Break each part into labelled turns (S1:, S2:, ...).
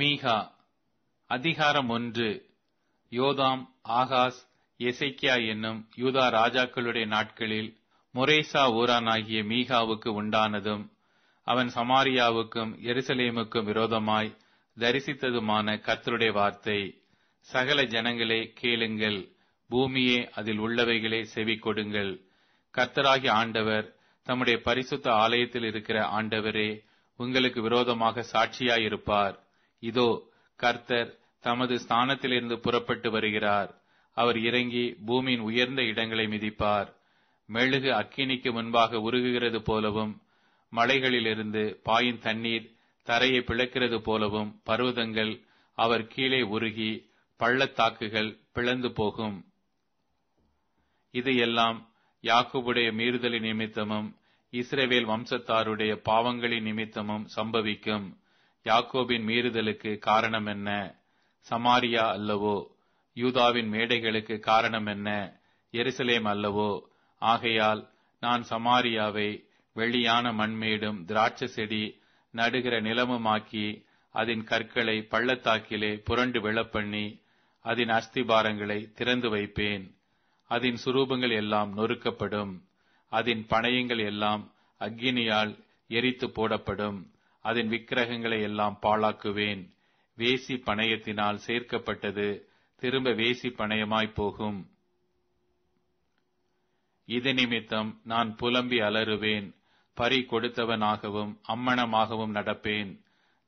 S1: மீகா அதிகாரம் ஒன்று யோதாம் ஆகாஸ் எசைக்கியா என்னும் யூதா ராஜாக்களுடைய நாட்களில் முரேசா ஊரானாகிய மீகாவுக்கு உண்டானதும் அவன் சமாரியாவுக்கும் எருசலேமுக்கும் விரோதமாய் தரிசித்ததுமான கத்தருடைய வார்த்தை சகல ஜனங்களே கேளுங்கள் பூமியே அதில் உள்ளவைகளே செவி கொடுங்கள் ஆண்டவர் தம்முடைய பரிசுத்த ஆலயத்தில் இருக்கிற ஆண்டவரே உங்களுக்கு விரோதமாக சாட்சியாயிருப்பார் இதோ கர்த்தர் தமது ஸ்தானத்திலிருந்து புறப்பட்டு வருகிறார் அவர் இறங்கி பூமியின் உயர்ந்த இடங்களை மிதிப்பார் மெழுகு அக்கினிக்கு முன்பாக உருகுகிறது போலவும் மலைகளிலிருந்து பாயின் தண்ணீர் தரையை பிளக்கிறது போலவும் பருவதங்கள் அவர் கீழே உருகி பள்ளத்தாக்குகள் பிளந்து போகும் இது எல்லாம் யாக்குபுடைய மீறுதலின் நிமித்தமும் இஸ்ரேவேல் வம்சத்தாருடைய பாவங்களின் நிமித்தமும் சம்பவிக்கும் யாக்கோபின் மீறுதலுக்கு காரணம் என்ன சமாரியா அல்லவோ யூதாவின் மேடைகளுக்கு காரணம் என்ன எருசலேம் அல்லவோ ஆகையால் நான் சமாரியாவை வெளியான மண்மேடும் திராட்சை செடி நடுகிற நிலமுமாக்கி அதன் கற்களை பள்ளத்தாக்கிலே புரண்டு விழப்பண்ணி அதன் அஸ்திபாரங்களை திறந்து வைப்பேன் அதன் சுரூபங்கள் எல்லாம் நொறுக்கப்படும் அதன் பணையங்கள் எல்லாம் அக்கினியால் எரித்து போடப்படும் அதன் விக்கிரகங்களை எல்லாம் பாழாக்குவேன் வேசி பணயத்தினால் சேர்க்கப்பட்டது திரும்ப வேசி பணயமாய் போகும் இது நிமித்தம் நான் புலம்பி அலறுவேன் பறி கொடுத்தவனாகவும் அம்மணமாகவும் நடப்பேன்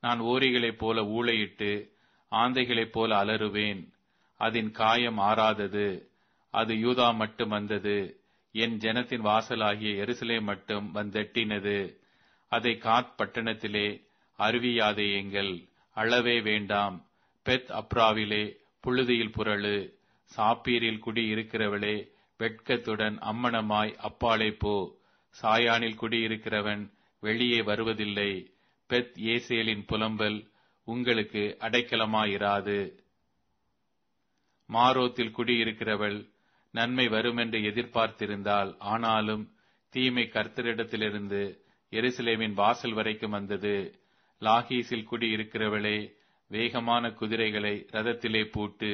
S1: நான் ஓரிகளைப் போல ஊழையிட்டு ஆந்தைகளைப் போல அலறுவேன் அதன் காயம் ஆறாதது அது யூதா மட்டும் வந்தது என் ஜனத்தின் வாசலாகிய எருசலே மட்டும் வந்தெட்டினது அதை காத் பட்டணத்திலே அருவியாதேயுங்கள் அளவே வேண்டாம் பெத் அப்ராவிலே புழுதியில் புரளு சாப்பீரில் குடி இருக்கிறவளே வெட்கத்துடன் அம்மணமாய் அப்பாலே போ சாயானில் குடியிருக்கிறவன் வெளியே வருவதில்லை பெத் ஏசேலின் புலம்பல் உங்களுக்கு அடைக்கலமாயிராது மாரோத்தில் குடியிருக்கிறவள் நன்மை வருமென்று எதிர்பார்த்திருந்தாள் ஆனாலும் தீமை கர்த்தரிடத்திலிருந்து எருசலேமின் வாசல் வரைக்கும் வந்தது லாகீசில் குடியிருக்கிறவளே வேகமான குதிரைகளை ரதத்திலே பூட்டு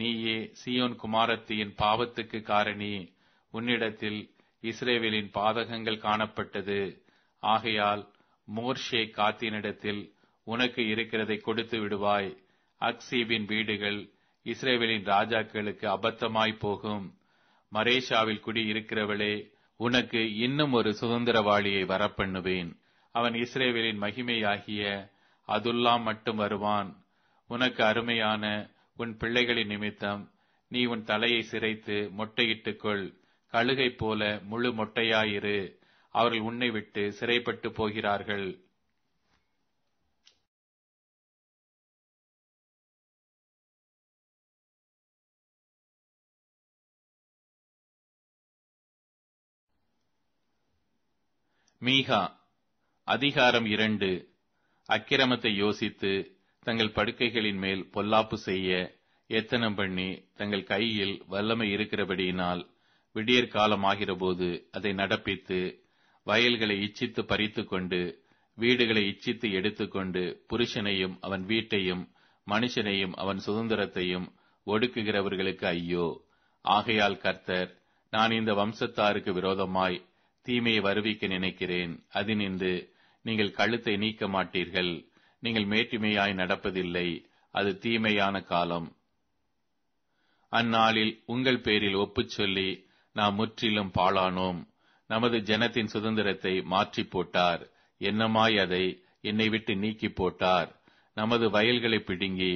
S1: நீயே சியோன் குமாரத்தியின் பாவத்துக்கு காரணி உன்னிடத்தில் இஸ்ரேவேலின் பாதகங்கள் காணப்பட்டது ஆகையால் மோர்ஷே காத்தினிடத்தில் உனக்கு இருக்கிறதை கொடுத்து விடுவாய் அக்சீபின் வீடுகள் இஸ்ரேவேலின் ராஜாக்களுக்கு அபத்தமாய் போகும் மரேஷாவில் குடி இருக்கிறவளே உனக்கு இன்னும் ஒரு சுதந்திரவாளியை வரப்பண்ணுவேன் அவன் இஸ்ரேவேலின் மகிமையாகிய அதுல்லாம் மட்டும் வருவான் உனக்கு அருமையான உன் பிள்ளைகளின் நிமித்தம் நீ உன் தலையை சிரைத்து மொட்டையிட்டுக் கொள் கழுகை போல முழு மொட்டையாயிரு அவர்கள் உன்னை விட்டு சிறைப்பட்டு போகிறார்கள் மீகா அதிகாரம் இரண்டு அக்கிரமத்தை யோசித்து தங்கள் படுக்கைகளின் மேல் பொல்லாப்பு செய்ய எத்தனம் பண்ணி தங்கள் கையில் வல்லமை இருக்கிறபடியினால் விடியற் காலமாகிறபோது அதை நடப்பித்து வயல்களை இச்சித்து பறித்து கொண்டு வீடுகளை இச்சித்து எடுத்துக்கொண்டு புருஷனையும் அவன் வீட்டையும் மனுஷனையும் அவன் சுதந்திரத்தையும் ஒடுக்குகிறவர்களுக்கு ஐயோ ஆகையால் கர்த்தர் நான் இந்த வம்சத்தாருக்கு விரோதமாய் தீமையை வருவிக்க நினைக்கிறேன் நின்று நீங்கள் கழுத்தை நீக்க மாட்டீர்கள் நீங்கள் மேற்றுமையாய் நடப்பதில்லை அது தீமையான காலம் அந்நாளில் உங்கள் பேரில் ஒப்புச் சொல்லி நாம் முற்றிலும் பாழானோம் நமது ஜனத்தின் சுதந்திரத்தை மாற்றி போட்டார் என்னமாய் அதை என்னை விட்டு நீக்கி போட்டார் நமது வயல்களை பிடுங்கி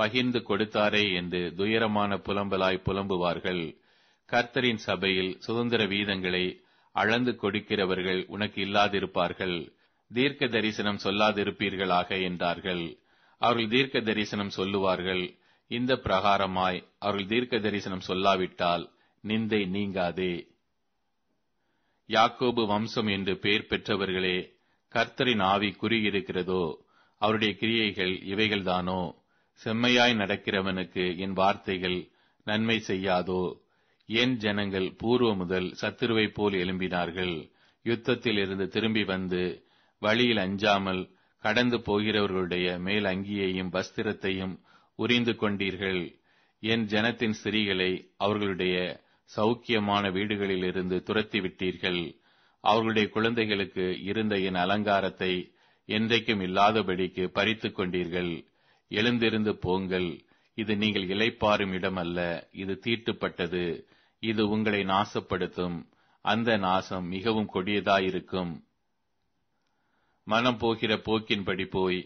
S1: பகிர்ந்து கொடுத்தாரே என்று துயரமான புலம்பலாய் புலம்புவார்கள் கர்த்தரின் சபையில் சுதந்திர வீதங்களை அளந்து கொடுக்கிறவர்கள் உனக்கு இல்லாதிருப்பார்கள் தீர்க்க தரிசனம் சொல்லாதிருப்பீர்களாக என்றார்கள் அவர்கள் தீர்க்க தரிசனம் சொல்லுவார்கள் இந்த பிரகாரமாய் அவர்கள் தீர்க்க தரிசனம் சொல்லாவிட்டால் நிந்தை நீங்காதே யாக்கோபு வம்சம் என்று பெயர் பெற்றவர்களே கர்த்தரின் ஆவி குறியிருக்கிறதோ அவருடைய கிரியைகள் இவைகள்தானோ செம்மையாய் நடக்கிறவனுக்கு என் வார்த்தைகள் நன்மை செய்யாதோ என் ஜனங்கள் பூர்வ முதல் சத்துருவைப் போல் எழும்பினார்கள் யுத்தத்தில் இருந்து திரும்பி வந்து வழியில் அஞ்சாமல் கடந்து போகிறவர்களுடைய மேல் அங்கியையும் வஸ்திரத்தையும் உரிந்து கொண்டீர்கள் என் ஜனத்தின் ஸ்திரீகளை அவர்களுடைய சௌக்கியமான வீடுகளிலிருந்து இருந்து துரத்திவிட்டீர்கள் அவர்களுடைய குழந்தைகளுக்கு இருந்த என் அலங்காரத்தை என்றைக்கும் இல்லாதபடிக்கு பறித்து கொண்டீர்கள் எழுந்திருந்து போங்கள் இது நீங்கள் இலைப்பாரும் இடம் அல்ல இது தீட்டுப்பட்டது இது உங்களை நாசப்படுத்தும் அந்த நாசம் மிகவும் கொடியதாயிருக்கும் மனம் போகிற போக்கின்படி போய்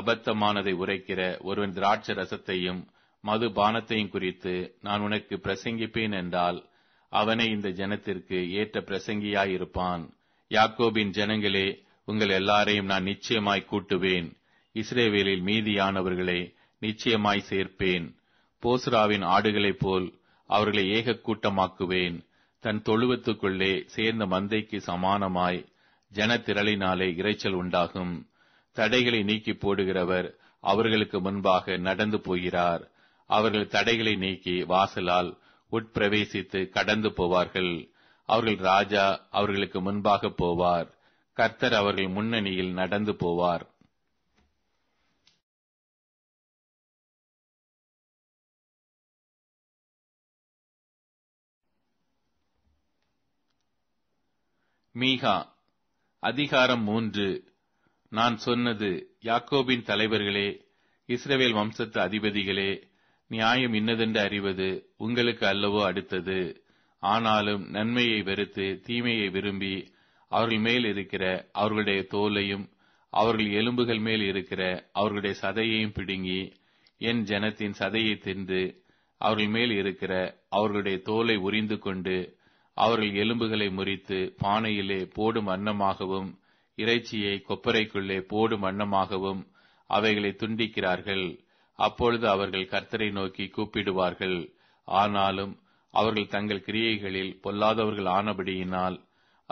S1: அபத்தமானதை உரைக்கிற ஒருவன் திராட்ச ரசத்தையும் மது பானத்தையும் குறித்து நான் உனக்கு பிரசங்கிப்பேன் என்றால் அவனே இந்த ஜனத்திற்கு ஏற்ற பிரசங்கியாயிருப்பான் யாக்கோபின் ஜனங்களே உங்கள் எல்லாரையும் நான் நிச்சயமாய் கூட்டுவேன் இஸ்ரேவேலில் மீதியானவர்களை நிச்சயமாய் சேர்ப்பேன் போஸ்ராவின் ஆடுகளைப் போல் அவர்களை ஏக கூட்டமாக்குவேன் தன் தொழுவத்துக்குள்ளே சேர்ந்த மந்தைக்கு சமானமாய் ஜனத்திரளினாலே இறைச்சல் உண்டாகும் தடைகளை நீக்கி போடுகிறவர் அவர்களுக்கு முன்பாக நடந்து போகிறார் அவர்கள் தடைகளை நீக்கி வாசலால் உட்பிரவேசித்து கடந்து போவார்கள் அவர்கள் ராஜா அவர்களுக்கு முன்பாக போவார் கர்த்தர் அவர்கள் முன்னணியில் நடந்து போவார் மீகா அதிகாரம் மூன்று நான் சொன்னது யாக்கோபின் தலைவர்களே இஸ்ரவேல் வம்சத்து அதிபதிகளே நியாயம் இன்னதென்று அறிவது உங்களுக்கு அல்லவோ அடுத்தது ஆனாலும் நன்மையை வெறுத்து தீமையை விரும்பி அவர்கள் மேல் இருக்கிற அவர்களுடைய தோலையும் அவர்கள் எலும்புகள் மேல் இருக்கிற அவர்களுடைய சதையையும் பிடுங்கி என் ஜனத்தின் சதையை தின்று அவர்கள் மேல் இருக்கிற அவர்களுடைய தோலை உறிந்து கொண்டு அவர்கள் எலும்புகளை முறித்து பானையிலே போடும் அன்னமாகவும் இறைச்சியை கொப்பரைக்குள்ளே போடும் வண்ணமாகவும் அவைகளை துண்டிக்கிறார்கள் அப்பொழுது அவர்கள் கர்த்தரை நோக்கி கூப்பிடுவார்கள் ஆனாலும் அவர்கள் தங்கள் கிரியைகளில் பொல்லாதவர்கள் ஆனபடியினால்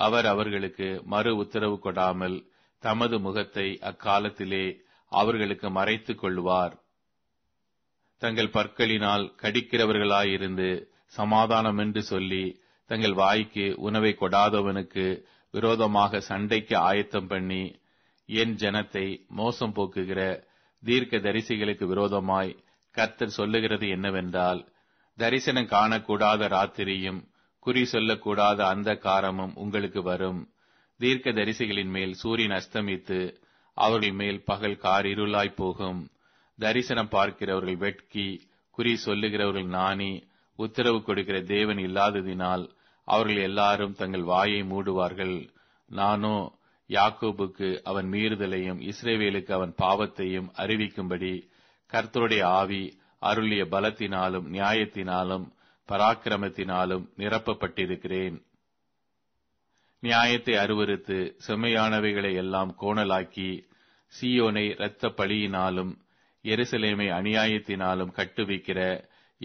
S1: அவர் அவர்களுக்கு மறு உத்தரவு கொடாமல் தமது முகத்தை அக்காலத்திலே அவர்களுக்கு மறைத்துக் கொள்வார் தங்கள் பற்களினால் கடிக்கிறவர்களாயிருந்து சமாதானம் என்று சொல்லி தங்கள் வாய்க்கு உணவை கொடாதவனுக்கு விரோதமாக சண்டைக்கு ஆயத்தம் பண்ணி என் ஜனத்தை மோசம் போக்குகிற தீர்க்க தரிசிகளுக்கு விரோதமாய் கர்த்தர் சொல்லுகிறது என்னவென்றால் தரிசனம் காணக்கூடாத ராத்திரியும் குறி சொல்லக்கூடாத அந்த காரமும் உங்களுக்கு வரும் தீர்க்க தரிசிகளின் மேல் சூரியன் அஸ்தமித்து அவர்கள் மேல் பகல் கார் இருளாய் போகும் தரிசனம் பார்க்கிறவர்கள் வெட்கி குறி சொல்லுகிறவர்கள் நாணி உத்தரவு கொடுக்கிற தேவன் இல்லாததினால் அவர்கள் எல்லாரும் தங்கள் வாயை மூடுவார்கள் நானோ யாக்கோபுக்கு அவன் மீறுதலையும் இஸ்ரேவேலுக்கு அவன் பாவத்தையும் அறிவிக்கும்படி கர்த்தருடைய ஆவி அருளிய பலத்தினாலும் நியாயத்தினாலும் பராக்கிரமத்தினாலும் நிரப்பப்பட்டிருக்கிறேன் நியாயத்தை அருவறுத்து செம்மையானவைகளை எல்லாம் கோணலாக்கி சீயோனை இரத்த பழியினாலும் எருசலேமை அநியாயத்தினாலும் கட்டுவிக்கிற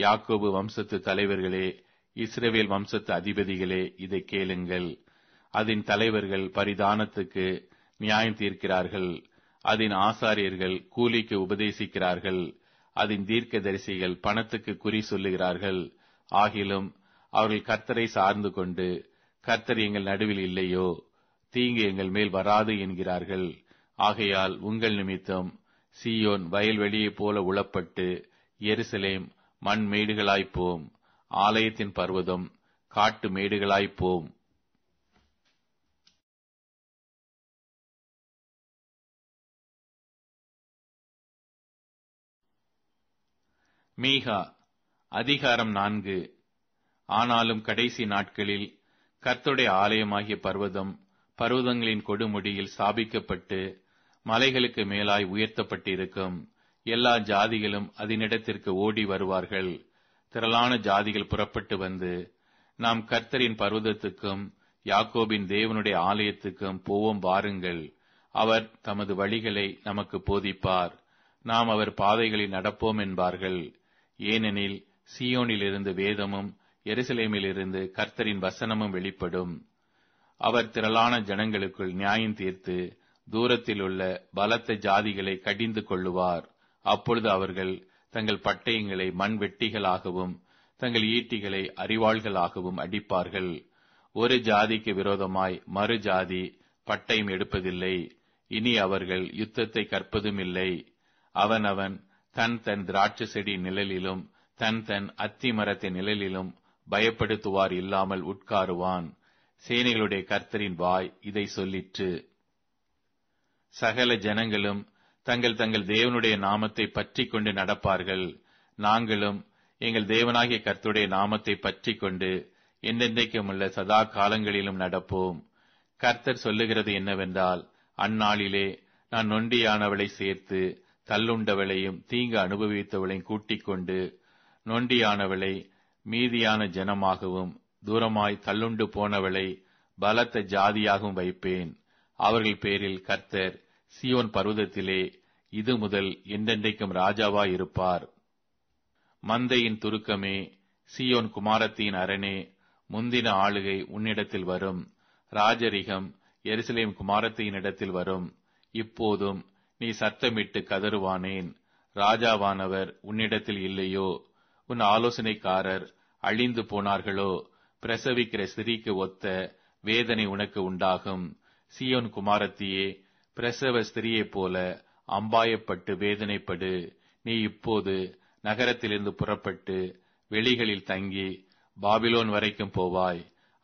S1: யாக்கோபு வம்சத்து தலைவர்களே இஸ்ரேவேல் வம்சத்து அதிபதிகளே இதை கேளுங்கள் அதன் தலைவர்கள் பரிதானத்துக்கு நியாயம் தீர்க்கிறார்கள் அதன் ஆசாரியர்கள் கூலிக்கு உபதேசிக்கிறார்கள் அதன் தீர்க்க தரிசிகள் பணத்துக்கு குறி சொல்லுகிறார்கள் ஆகிலும் அவர்கள் கர்த்தரை சார்ந்து கொண்டு கர்த்தர் எங்கள் நடுவில் இல்லையோ தீங்கு எங்கள் மேல் வராது என்கிறார்கள் ஆகையால் உங்கள் நிமித்தம் சியோன் வயல்வெளியைப் போல உளப்பட்டு எருசலேம் மண் மேடுகளாய்ப்போம் போம் ஆலயத்தின் பர்வதம் காட்டு மேடுகளாய்ப்போம் போம் மீகா அதிகாரம் நான்கு ஆனாலும் கடைசி நாட்களில் கர்த்துடைய ஆலயமாகிய பர்வதம் பர்வதங்களின் கொடுமுடியில் ஸ்தாபிக்கப்பட்டு மலைகளுக்கு மேலாய் உயர்த்தப்பட்டிருக்கும் எல்லா ஜாதிகளும் அதனிடத்திற்கு ஓடி வருவார்கள் திரளான ஜாதிகள் புறப்பட்டு வந்து நாம் கர்த்தரின் பர்வதத்துக்கும் யாக்கோபின் தேவனுடைய ஆலயத்துக்கும் போவோம் வாருங்கள் அவர் தமது வழிகளை நமக்கு போதிப்பார் நாம் அவர் பாதைகளில் நடப்போம் என்பார்கள் ஏனெனில் சியோனிலிருந்து வேதமும் எருசலேமிலிருந்து கர்த்தரின் வசனமும் வெளிப்படும் அவர் திரளான ஜனங்களுக்குள் நியாயம் தீர்த்து தூரத்தில் உள்ள பலத்த ஜாதிகளை கடிந்து கொள்ளுவார் அப்பொழுது அவர்கள் தங்கள் பட்டயங்களை மண்வெட்டிகளாகவும் தங்கள் ஈட்டிகளை அறிவாள்களாகவும் அடிப்பார்கள் ஒரு ஜாதிக்கு விரோதமாய் மறு ஜாதி பட்டயம் எடுப்பதில்லை இனி அவர்கள் யுத்தத்தை கற்பதுமில்லை அவனவன் தன் தன் திராட்சை செடி நிழலிலும் தன் தன் அத்தி மரத்தின் நிழலிலும் பயப்படுத்துவார் இல்லாமல் உட்காருவான் சேனைகளுடைய கர்த்தரின் வாய் இதை சொல்லிற்று சகல ஜனங்களும் தங்கள் தங்கள் தேவனுடைய நாமத்தை பற்றி கொண்டு நடப்பார்கள் நாங்களும் எங்கள் தேவனாகிய கர்த்துடைய நாமத்தை பற்றி கொண்டு என்றென்றைக்கும் உள்ள சதா காலங்களிலும் நடப்போம் கர்த்தர் சொல்லுகிறது என்னவென்றால் அந்நாளிலே நான் நொண்டியானவளை சேர்த்து தள்ளுண்டவளையும் தீங்கு அனுபவித்தவளையும் கூட்டிக் கொண்டு நொண்டியானவளை மீதியான ஜனமாகவும் தூரமாய் தள்ளுண்டு போனவளை பலத்த ஜாதியாகவும் வைப்பேன் அவர்கள் பேரில் கர்த்தர் சீயோன் பர்வதத்திலே இது முதல் ராஜாவா இருப்பார் மந்தையின் துருக்கமே சீயோன் குமாரத்தியின் அரணே முந்தின ஆளுகை உன்னிடத்தில் வரும் ராஜரிகம் எருசலேம் இடத்தில் வரும் இப்போதும் நீ சத்தமிட்டு கதறுவானேன் ராஜாவானவர் உன்னிடத்தில் இல்லையோ உன் ஆலோசனைக்காரர் அழிந்து போனார்களோ பிரசவிக்கிற சிறிக்கு ஒத்த வேதனை உனக்கு உண்டாகும் சீயோன் குமாரத்தியே பிரசவ ஸ்திரியைப் போல அம்பாயப்பட்டு வேதனைப்படு நீ இப்போது நகரத்திலிருந்து புறப்பட்டு வெளிகளில் தங்கி பாபிலோன் வரைக்கும் போவாய்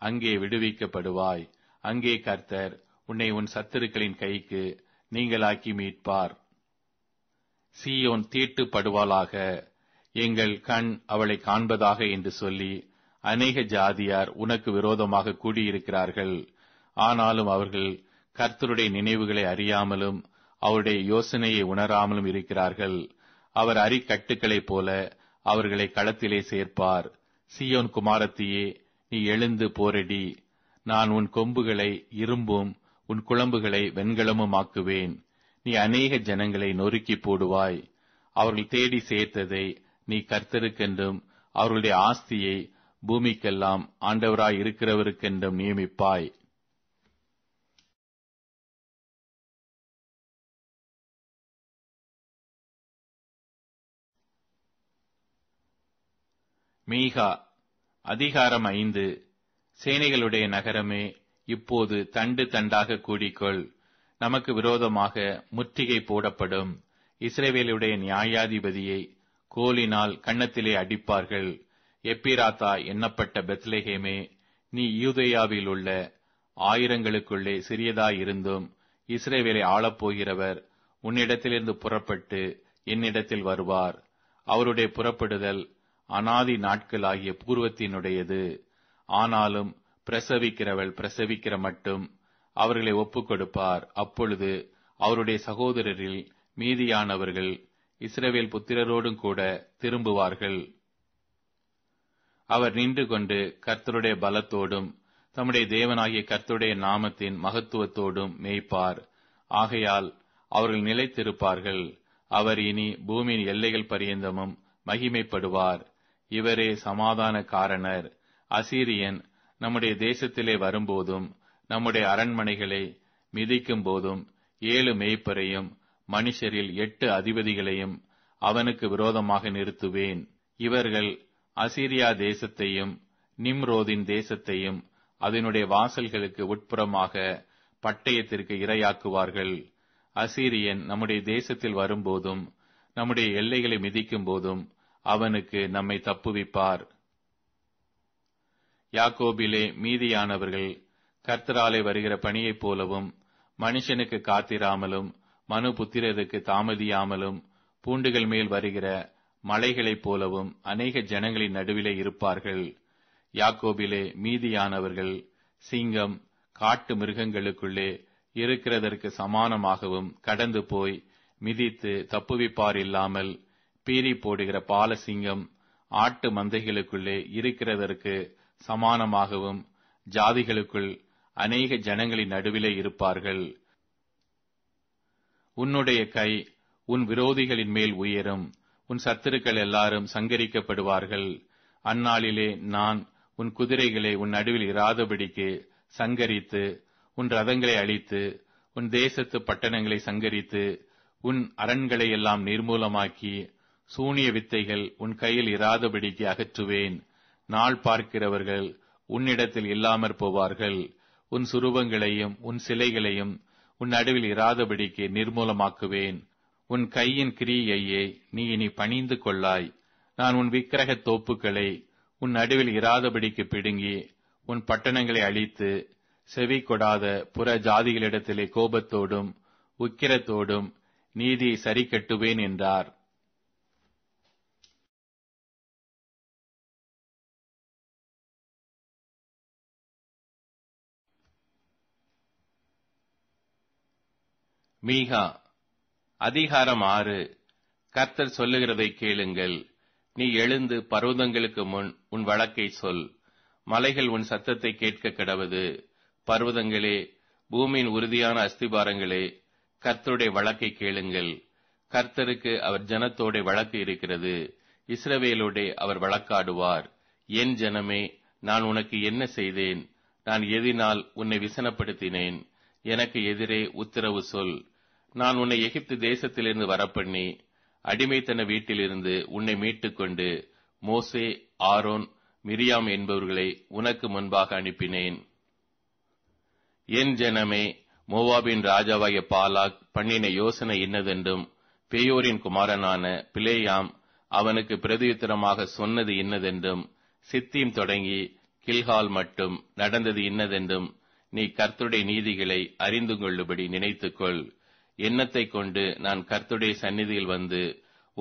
S1: அங்கே விடுவிக்கப்படுவாய் அங்கே கர்த்தர் உன்னை உன் சத்துருக்களின் கைக்கு நீங்களாக்கி மீட்பார் சீயோன் தீட்டுப்படுவாளாக எங்கள் கண் அவளை காண்பதாக என்று சொல்லி அநேக ஜாதியார் உனக்கு விரோதமாக கூடியிருக்கிறார்கள் ஆனாலும் அவர்கள் கர்த்தருடைய நினைவுகளை அறியாமலும் அவருடைய யோசனையை உணராமலும் இருக்கிறார்கள் அவர் அரிக்கட்டுகளைப் போல அவர்களை களத்திலே சேர்ப்பார் சியோன் குமாரத்தியே நீ எழுந்து போரடி நான் உன் கொம்புகளை இரும்பும் உன் குழம்புகளை வெண்கலமும் ஆக்குவேன் நீ அநேக ஜனங்களை நொறுக்கி போடுவாய் அவர்கள் தேடி சேர்த்ததை நீ கர்த்தருக்கென்றும் அவர்களுடைய ஆஸ்தியை பூமிக்கெல்லாம் ஆண்டவராய் இருக்கிறவருக்கென்றும் நியமிப்பாய் மீகா அதிகாரம் ஐந்து சேனைகளுடைய நகரமே இப்போது தண்டு தண்டாக கூடிக்கொள் நமக்கு விரோதமாக முற்றுகை போடப்படும் இஸ்ரேவேலுடைய நியாயாதிபதியை கோலினால் கன்னத்திலே அடிப்பார்கள் எப்பிராத்தா எண்ணப்பட்ட பெத்லேஹேமே நீ யூதயாவில் உள்ள ஆயிரங்களுக்குள்ளே சிறியதாயிருந்தும் இஸ்ரேவேலை ஆளப்போகிறவர் உன்னிடத்திலிருந்து புறப்பட்டு என்னிடத்தில் வருவார் அவருடைய புறப்படுதல் அனாதி நாட்களாகிய பூர்வத்தினுடையது ஆனாலும் பிரசவிக்கிறவள் பிரசவிக்கிற மட்டும் அவர்களை ஒப்புக்கொடுப்பார் கொடுப்பார் அப்பொழுது அவருடைய சகோதரரில் மீதியானவர்கள் இஸ்ரவேல் புத்திரரோடும் கூட திரும்புவார்கள் அவர் நின்று கொண்டு கர்த்தருடைய பலத்தோடும் தம்முடைய தேவனாகிய கர்த்தருடைய நாமத்தின் மகத்துவத்தோடும் மேய்ப்பார் ஆகையால் அவர்கள் நிலைத்திருப்பார்கள் அவர் இனி பூமியின் எல்லைகள் பரியந்தமும் மகிமைப்படுவார் இவரே சமாதான காரணர் அசீரியன் நம்முடைய தேசத்திலே வரும்போதும் நம்முடைய அரண்மனைகளை மிதிக்கும் போதும் ஏழு மேய்ப்பரையும் மனுஷரில் எட்டு அதிபதிகளையும் அவனுக்கு விரோதமாக நிறுத்துவேன் இவர்கள் அசீரியா தேசத்தையும் நிம்ரோதின் தேசத்தையும் அதனுடைய வாசல்களுக்கு உட்புறமாக பட்டயத்திற்கு இரையாக்குவார்கள் அசீரியன் நம்முடைய தேசத்தில் வரும்போதும் நம்முடைய எல்லைகளை மிதிக்கும் போதும் அவனுக்கு நம்மை தப்புவிப்பார் யாக்கோபிலே மீதியானவர்கள் கர்த்தராலே வருகிற பணியைப் போலவும் மனுஷனுக்கு காத்திராமலும் மனு புத்திரதுக்கு தாமதியாமலும் பூண்டுகள் மேல் வருகிற மலைகளைப் போலவும் அநேக ஜனங்களின் நடுவிலே இருப்பார்கள் யாக்கோபிலே மீதியானவர்கள் சிங்கம் காட்டு மிருகங்களுக்குள்ளே இருக்கிறதற்கு சமானமாகவும் கடந்து போய் மிதித்து தப்புவிப்பார் இல்லாமல் பீறி போடுகிற பாலசிங்கம் ஆட்டு மந்தைகளுக்குள்ளே இருக்கிறதற்கு சமானமாகவும் ஜாதிகளுக்குள் அநேக ஜனங்களின் நடுவிலே இருப்பார்கள் உன்னுடைய கை உன் விரோதிகளின் மேல் உயரும் உன் சத்துருக்கள் எல்லாரும் சங்கரிக்கப்படுவார்கள் அந்நாளிலே நான் உன் குதிரைகளை உன் நடுவில் இராதபடிக்கு சங்கரித்து உன் ரதங்களை அழித்து உன் தேசத்து பட்டணங்களை சங்கரித்து உன் அரண்களை எல்லாம் நிர்மூலமாக்கி சூனிய வித்தைகள் உன் கையில் இராதபடிக்கு அகற்றுவேன் நாள் பார்க்கிறவர்கள் உன்னிடத்தில் இல்லாமற் போவார்கள் உன் சுரூபங்களையும் உன் சிலைகளையும் உன் நடுவில் இராதபடிக்கு நிர்மூலமாக்குவேன் உன் கையின் கிரியையே நீ இனி பணிந்து கொள்ளாய் நான் உன் விக்கிரக தோப்புகளை உன் நடுவில் இராதபடிக்கு பிடுங்கி உன் பட்டணங்களை அழித்து செவி கொடாத புற ஜாதிகளிடத்திலே கோபத்தோடும் உக்கிரத்தோடும் நீதியை சரி கட்டுவேன் என்றார் மீகா அதிகாரம் ஆறு கர்த்தர் சொல்லுகிறதை கேளுங்கள் நீ எழுந்து பர்வதங்களுக்கு முன் உன் வழக்கை சொல் மலைகள் உன் சத்தத்தை கேட்க கிடவது பர்வதங்களே பூமியின் உறுதியான அஸ்திபாரங்களே கர்த்தருடைய வழக்கை கேளுங்கள் கர்த்தருக்கு அவர் ஜனத்தோட வழக்கு இருக்கிறது இஸ்ரவேலோட அவர் வழக்காடுவார் என் ஜனமே நான் உனக்கு என்ன செய்தேன் நான் எதினால் உன்னை விசனப்படுத்தினேன் எனக்கு எதிரே உத்தரவு சொல் நான் உன்னை எகிப்து தேசத்திலிருந்து வரப்பண்ணி அடிமைத்தன வீட்டிலிருந்து உன்னை மீட்டுக்கொண்டு மோசே ஆரோன் மிரியாம் என்பவர்களை உனக்கு முன்பாக அனுப்பினேன் என் ஜனமே மோவாபின் ராஜாவாகிய பாலாக் பண்ணின யோசனை இன்னதென்றும் பேயோரின் குமாரனான பிளேயாம் அவனுக்கு பிரதியுத்தரமாக சொன்னது இன்னதென்றும் சித்தீம் தொடங்கி கில்ஹால் மட்டும் நடந்தது இன்னதென்றும் நீ கர்த்துடைய நீதிகளை அறிந்து கொள்ளுபடி கொள் எண்ணத்தை கொண்டு நான் கர்த்துடைய சந்நிதியில் வந்து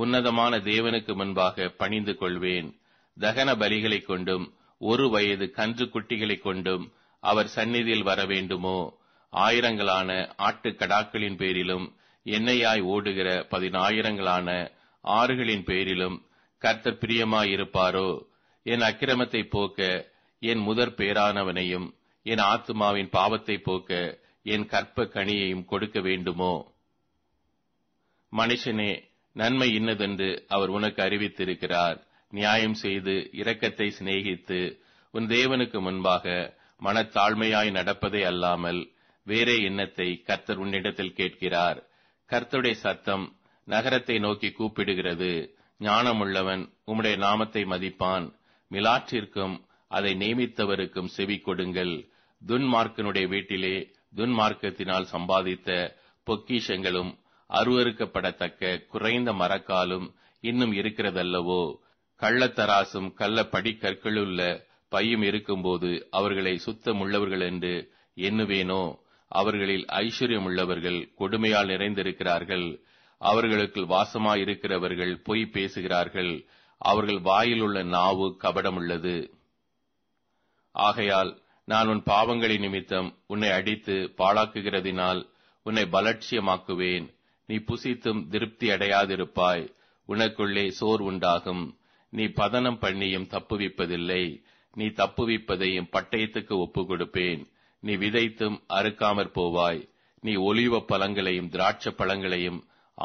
S1: உன்னதமான தேவனுக்கு முன்பாக பணிந்து கொள்வேன் தகன பலிகளைக் கொண்டும் ஒரு வயது கன்று குட்டிகளைக் கொண்டும் அவர் சந்நிதியில் வர வேண்டுமோ ஆயிரங்களான ஆட்டுக்கடாக்களின் பேரிலும் எண்ணெயாய் ஓடுகிற பதினாயிரங்களான ஆறுகளின் பேரிலும் கர்த்தர் பிரியமாயிருப்பாரோ என் அக்கிரமத்தை போக்க என் முதற் பேரானவனையும் என் ஆத்துமாவின் பாவத்தை போக்க என் கற்ப கனியையும் கொடுக்க வேண்டுமோ மனுஷனே நன்மை இன்னதென்று அவர் உனக்கு அறிவித்திருக்கிறார் நியாயம் செய்து இரக்கத்தை சிநேகித்து உன் தேவனுக்கு முன்பாக மனத்தாழ்மையாய் நடப்பதே அல்லாமல் வேறே எண்ணத்தை கர்த்தர் உன்னிடத்தில் கேட்கிறார் கர்த்தருடைய சத்தம் நகரத்தை நோக்கி கூப்பிடுகிறது ஞானமுள்ளவன் உம்முடைய நாமத்தை மதிப்பான் மிலாற்றிற்கும் அதை நியமித்தவருக்கும் செவி கொடுங்கள் துன்மார்க்கனுடைய வீட்டிலே துன்மார்க்கத்தினால் சம்பாதித்த பொக்கிஷங்களும் அருவறுக்கப்படத்தக்க குறைந்த மரக்காலும் இன்னும் இருக்கிறதல்லவோ கள்ளத்தராசும் கள்ள படிக்கற்களுள்ள பையும் இருக்கும்போது அவர்களை சுத்தமுள்ளவர்கள் என்று எண்ணுவேனோ அவர்களில் உள்ளவர்கள் கொடுமையால் நிறைந்திருக்கிறார்கள் அவர்களுக்கு வாசமாயிருக்கிறவர்கள் பொய் பேசுகிறார்கள் அவர்கள் வாயிலுள்ள நாவு கபடமுள்ளது ஆகையால் நான் உன் பாவங்களை நிமித்தம் உன்னை அடித்து பாழாக்குகிறதினால் உன்னை பலட்சியமாக்குவேன் நீ புசித்தும் திருப்தி அடையாதிருப்பாய் உனக்குள்ளே சோர் உண்டாகும் நீ பதனம் பண்ணியும் தப்புவிப்பதில்லை நீ தப்புவிப்பதையும் பட்டயத்துக்கு ஒப்பு கொடுப்பேன் நீ விதைத்தும் அறுக்காமற் போவாய் நீ ஒலிவ பழங்களையும் திராட்ச பழங்களையும்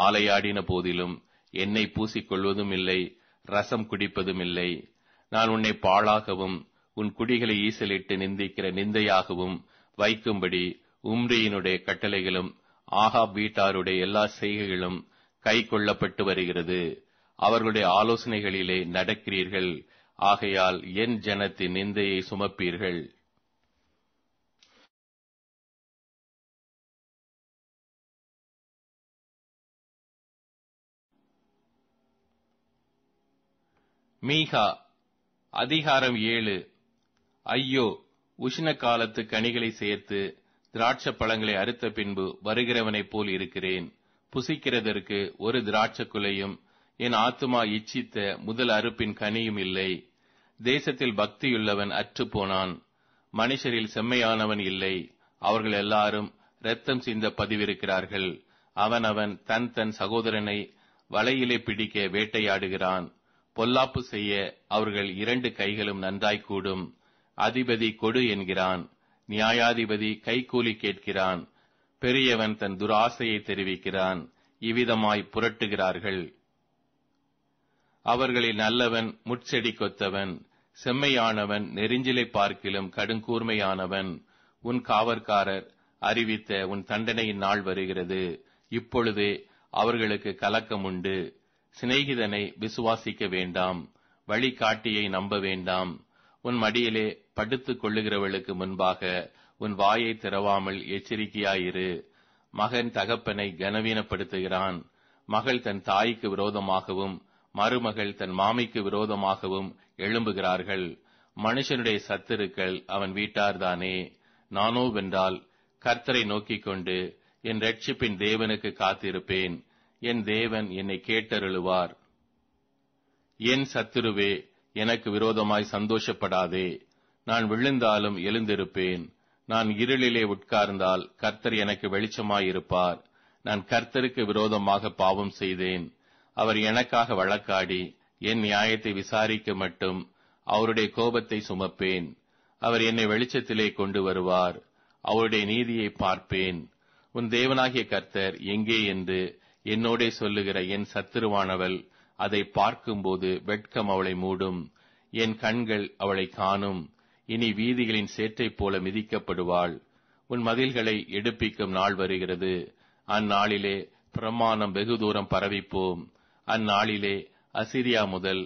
S1: ஆலையாடின போதிலும் என்னை பூசிக்கொள்வதும் இல்லை ரசம் குடிப்பதும் இல்லை நான் உன்னை பாழாகவும் உன் குடிகளை ஈசலிட்டு நிந்திக்கிற நிந்தையாகவும் வைக்கும்படி உம்ரியினுடைய கட்டளைகளும் ஆகாப் வீட்டாருடைய எல்லா செய்கைகளும் கை கொள்ளப்பட்டு வருகிறது அவர்களுடைய ஆலோசனைகளிலே நடக்கிறீர்கள் ஆகையால் என் ஜனத்தின் நிந்தையை சுமப்பீர்கள் மீகா அதிகாரம் ஏழு ஐயோ உஷ்ண காலத்து கனிகளை சேர்த்து திராட்சை பழங்களை அறுத்த பின்பு வருகிறவனைப் போல் இருக்கிறேன் புசிக்கிறதற்கு ஒரு திராட்சை குலையும் என் ஆத்துமா இச்சித்த முதல் அறுப்பின் கனியும் இல்லை தேசத்தில் பக்தியுள்ளவன் அற்று போனான் மனுஷரில் செம்மையானவன் இல்லை அவர்கள் எல்லாரும் ரத்தம் சிந்த பதிவிருக்கிறார்கள் அவன் அவன் தன் தன் சகோதரனை வலையிலே பிடிக்க வேட்டையாடுகிறான் பொல்லாப்பு செய்ய அவர்கள் இரண்டு கைகளும் நன்றாய்க்கூடும் அதிபதி கொடு என்கிறான் நியாயாதிபதி கைகூலி கேட்கிறான் பெரியவன் தன் துராசையை தெரிவிக்கிறான் இவ்விதமாய் புரட்டுகிறார்கள் அவர்களில் நல்லவன் முட்செடி கொத்தவன் செம்மையானவன் நெறிஞ்சிலை பார்க்கிலும் கடுங்கூர்மையானவன் உன் காவற்காரர் அறிவித்த உன் தண்டனையின் நாள் வருகிறது இப்பொழுதே அவர்களுக்கு கலக்கம் உண்டு சிநேகிதனை விசுவாசிக்க வேண்டாம் வழிகாட்டியை நம்ப வேண்டாம் உன் மடியிலே படுத்துக் கொள்ளுகிறவளுக்கு முன்பாக உன் வாயை திறவாமல் எச்சரிக்கையாயிரு மகன் தகப்பனை கனவீனப்படுத்துகிறான் மகள் தன் தாய்க்கு விரோதமாகவும் மருமகள் தன் மாமிக்கு விரோதமாகவும் எழும்புகிறார்கள் மனுஷனுடைய சத்துருக்கள் அவன் வீட்டார்தானே நானோ வென்றால் கர்த்தரை நோக்கிக் கொண்டு என் ரட்சிப்பின் தேவனுக்கு காத்திருப்பேன் என் தேவன் என்னை கேட்டருளுவார் என் சத்துருவே எனக்கு விரோதமாய் சந்தோஷப்படாதே நான் விழுந்தாலும் எழுந்திருப்பேன் நான் இருளிலே உட்கார்ந்தால் கர்த்தர் எனக்கு வெளிச்சமாயிருப்பார் நான் கர்த்தருக்கு விரோதமாக பாவம் செய்தேன் அவர் எனக்காக வழக்காடி என் நியாயத்தை விசாரிக்க மட்டும் அவருடைய கோபத்தை சுமப்பேன் அவர் என்னை வெளிச்சத்திலே கொண்டு வருவார் அவருடைய நீதியை பார்ப்பேன் உன் தேவனாகிய கர்த்தர் எங்கே என்று என்னோடே சொல்லுகிற என் சத்துருவானவள் அதை பார்க்கும்போது வெட்கம் அவளை மூடும் என் கண்கள் அவளை காணும் இனி வீதிகளின் சேற்றைப் போல மிதிக்கப்படுவாள் உன் மதில்களை எடுப்பிக்கும் நாள் வருகிறது அந்நாளிலே பிரமாணம் வெகு தூரம் பரவிப்போம் அந்நாளிலே அசிரியா முதல்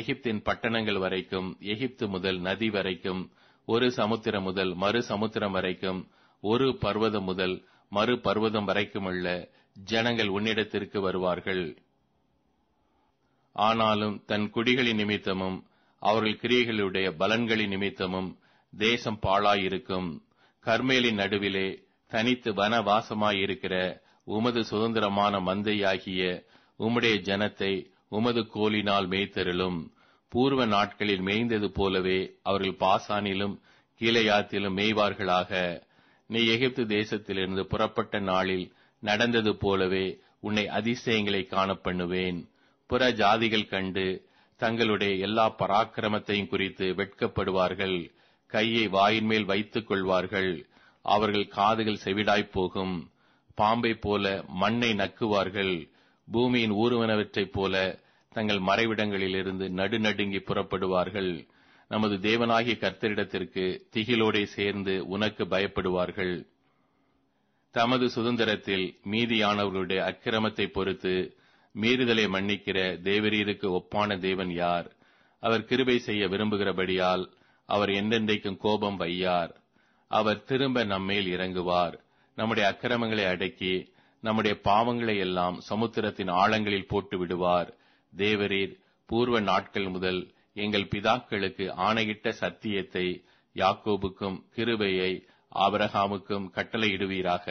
S1: எகிப்தின் பட்டணங்கள் வரைக்கும் எகிப்து முதல் நதி வரைக்கும் ஒரு சமுத்திரம் முதல் மறு சமுத்திரம் வரைக்கும் ஒரு பர்வதம் முதல் மறு பர்வதம் வரைக்குமுள்ள ஜனங்கள் உன்னிடத்திற்கு வருவார்கள் ஆனாலும் தன் குடிகளின் நிமித்தமும் அவர்கள் கிரியைகளுடைய பலன்களின் நிமித்தமும் தேசம் பாழாயிருக்கும் கர்மேலின் நடுவிலே தனித்து வனவாசமாயிருக்கிற உமது சுதந்திரமான மந்தையாகிய உம்முடைய ஜனத்தை உமது கோலினால் மேய்த்தருளும் பூர்வ நாட்களில் மேய்ந்தது போலவே அவர்கள் பாசானிலும் கீழையாத்திலும் மேய்வார்களாக நீ எகிப்து தேசத்திலிருந்து புறப்பட்ட நாளில் நடந்தது போலவே உன்னை அதிசயங்களை காணப்பண்ணுவேன் புற ஜாதிகள் கண்டு தங்களுடைய எல்லா பராக்கிரமத்தையும் குறித்து வெட்கப்படுவார்கள் கையை வாயின் மேல் வைத்துக் கொள்வார்கள் அவர்கள் காதுகள் செவிடாய்ப் போகும் பாம்பை போல மண்ணை நக்குவார்கள் பூமியின் ஊர்வனவற்றைப் போல தங்கள் மறைவிடங்களிலிருந்து நடுநடுங்கி புறப்படுவார்கள் நமது தேவனாகிய கர்த்தரிடத்திற்கு திகிலோடே சேர்ந்து உனக்கு பயப்படுவார்கள் தமது சுதந்திரத்தில் மீதியானவர்களுடைய அக்கிரமத்தை பொறுத்து மீறுதலை மன்னிக்கிற தேவரீருக்கு ஒப்பான தேவன் யார் அவர் கிருபை செய்ய விரும்புகிறபடியால் அவர் என்றென்றைக்கும் கோபம் வையார் அவர் திரும்ப நம்மேல் இறங்குவார் நம்முடைய அக்கிரமங்களை அடக்கி நம்முடைய பாவங்களை எல்லாம் சமுத்திரத்தின் ஆழங்களில் போட்டு விடுவார் தேவரீர் பூர்வ நாட்கள் முதல் எங்கள் பிதாக்களுக்கு ஆணையிட்ட சத்தியத்தை யாக்கோபுக்கும் கிருபையை ஆபரகாமுக்கும் கட்டளையிடுவீராக